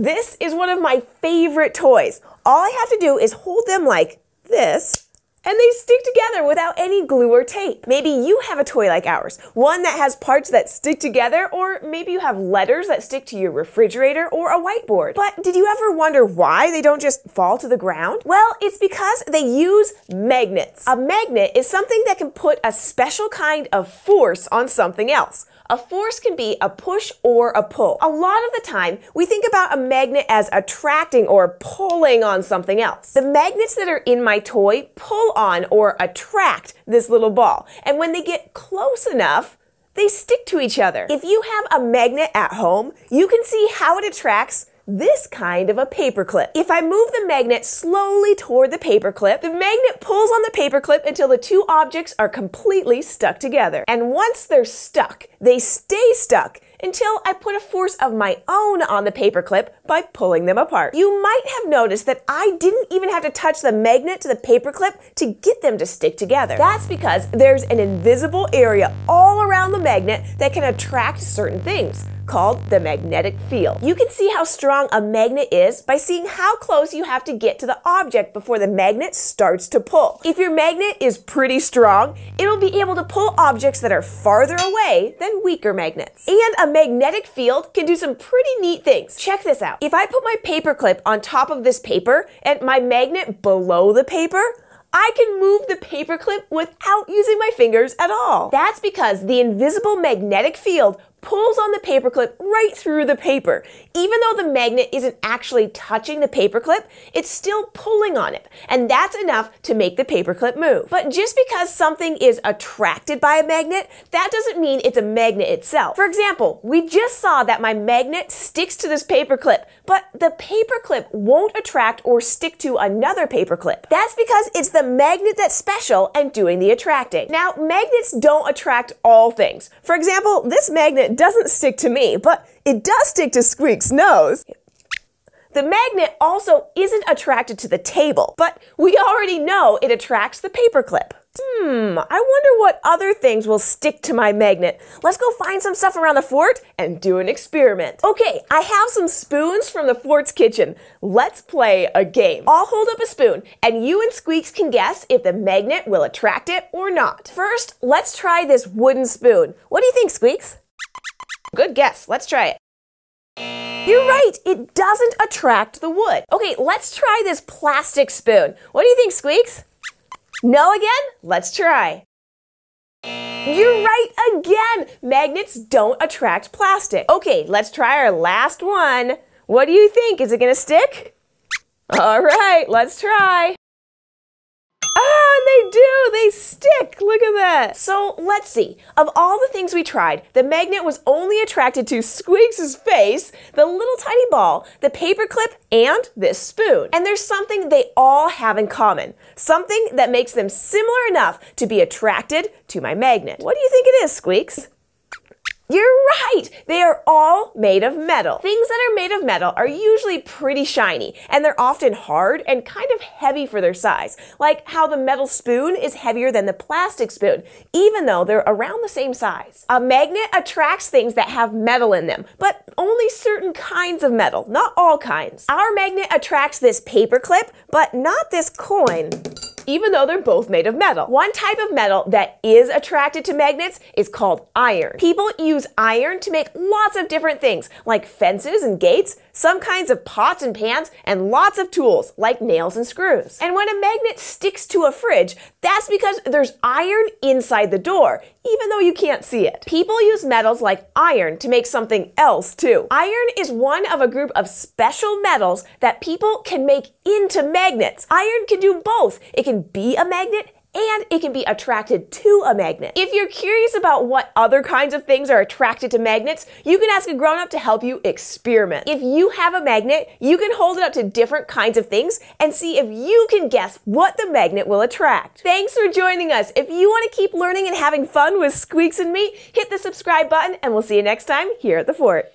This is one of my favorite toys. All I have to do is hold them like this and they stick together without any glue or tape. Maybe you have a toy like ours, one that has parts that stick together, or maybe you have letters that stick to your refrigerator or a whiteboard. But did you ever wonder why they don't just fall to the ground? Well, it's because they use magnets. A magnet is something that can put a special kind of force on something else. A force can be a push or a pull. A lot of the time, we think about a magnet as attracting or pulling on something else. The magnets that are in my toy pull on or attract this little ball. And when they get close enough, they stick to each other. If you have a magnet at home, you can see how it attracts this kind of a paperclip. If I move the magnet slowly toward the paperclip, the magnet pulls on the paperclip until the two objects are completely stuck together. And once they're stuck, they stay stuck until I put a force of my own on the paperclip by pulling them apart. You might have noticed that I didn't even have to touch the magnet to the paperclip to get them to stick together. That's because there's an invisible area all around the magnet that can attract certain things called the magnetic field. You can see how strong a magnet is by seeing how close you have to get to the object before the magnet starts to pull. If your magnet is pretty strong, it'll be able to pull objects that are farther away than weaker magnets. And a magnetic field can do some pretty neat things. Check this out. If I put my paperclip on top of this paper and my magnet below the paper, I can move the paperclip without using my fingers at all. That's because the invisible magnetic field pulls on the paperclip right through the paper. Even though the magnet isn't actually touching the paperclip, it's still pulling on it. And that's enough to make the paperclip move. But just because something is attracted by a magnet, that doesn't mean it's a magnet itself. For example, we just saw that my magnet sticks to this paperclip, but the paperclip won't attract or stick to another paperclip. That's because it's the magnet that's special and doing the attracting. Now, magnets don't attract all things. For example, this magnet magnet doesn't stick to me, but it does stick to Squeak's nose. The magnet also isn't attracted to the table, but we already know it attracts the paperclip. Hmm, I wonder what other things will stick to my magnet. Let's go find some stuff around the fort and do an experiment. Okay, I have some spoons from the fort's kitchen. Let's play a game. I'll hold up a spoon, and you and Squeaks can guess if the magnet will attract it or not. First, let's try this wooden spoon. What do you think, Squeaks? Good guess. Let's try it. You're right, it doesn't attract the wood. Okay, let's try this plastic spoon. What do you think, Squeaks? No again? Let's try. You're right again! Magnets don't attract plastic. Okay, let's try our last one. What do you think? Is it gonna stick? All right, let's try. Ah! And they do, they stick. Look at that. So let's see. Of all the things we tried, the magnet was only attracted to Squeaks's face, the little tiny ball, the paperclip, and this spoon. And there's something they all have in common. Something that makes them similar enough to be attracted to my magnet. What do you think it is, Squeaks? You're right! They are all made of metal. Things that are made of metal are usually pretty shiny, and they're often hard and kind of heavy for their size, like how the metal spoon is heavier than the plastic spoon, even though they're around the same size. A magnet attracts things that have metal in them, but only certain kinds of metal, not all kinds. Our magnet attracts this paperclip, but not this coin even though they're both made of metal. One type of metal that is attracted to magnets is called iron. People use iron to make lots of different things, like fences and gates, some kinds of pots and pans, and lots of tools, like nails and screws. And when a magnet sticks to a fridge, that's because there's iron inside the door, even though you can't see it. People use metals like iron to make something else too. Iron is one of a group of special metals that people can make into magnets. Iron can do both. It can be a magnet and it can be attracted to a magnet. If you're curious about what other kinds of things are attracted to magnets, you can ask a grown-up to help you experiment. If you have a magnet, you can hold it up to different kinds of things and see if you can guess what the magnet will attract. Thanks for joining us. If you want to keep learning and having fun with Squeaks and me, hit the subscribe button and we'll see you next time here at the Fort.